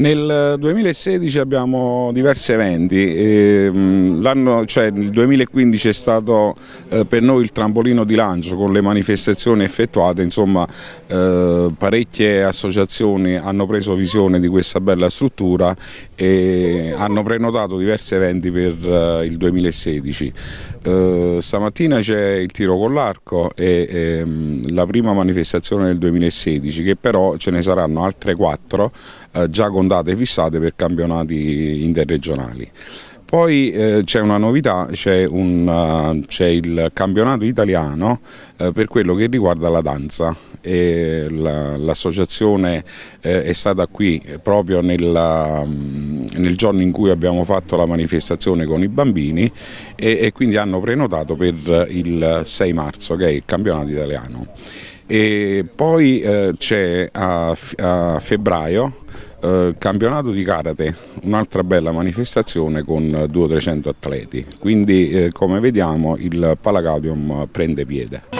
Nel 2016 eh, abbiamo diversi eventi, mm, cioè il 2015 è stato eh, per noi il trampolino di lancio con le manifestazioni effettuate, insomma eh, parecchie associazioni hanno preso visione di questa bella struttura e hanno prenotato diversi eventi per il 2016. stamattina c'è il tiro con l'arco e ehm, la prima manifestazione del 2016 che però ce ne saranno altre quattro già con date fissate per campionati interregionali. Poi eh, c'è una novità, c'è uh, il campionato italiano eh, per quello che riguarda la danza. L'associazione la, eh, è stata qui proprio nella, mm, nel giorno in cui abbiamo fatto la manifestazione con i bambini e, e quindi hanno prenotato per il 6 marzo che è il campionato italiano. E poi eh, c'è a, a febbraio Uh, campionato di karate, un'altra bella manifestazione con 200-300 atleti, quindi eh, come vediamo il Palacadium prende piede.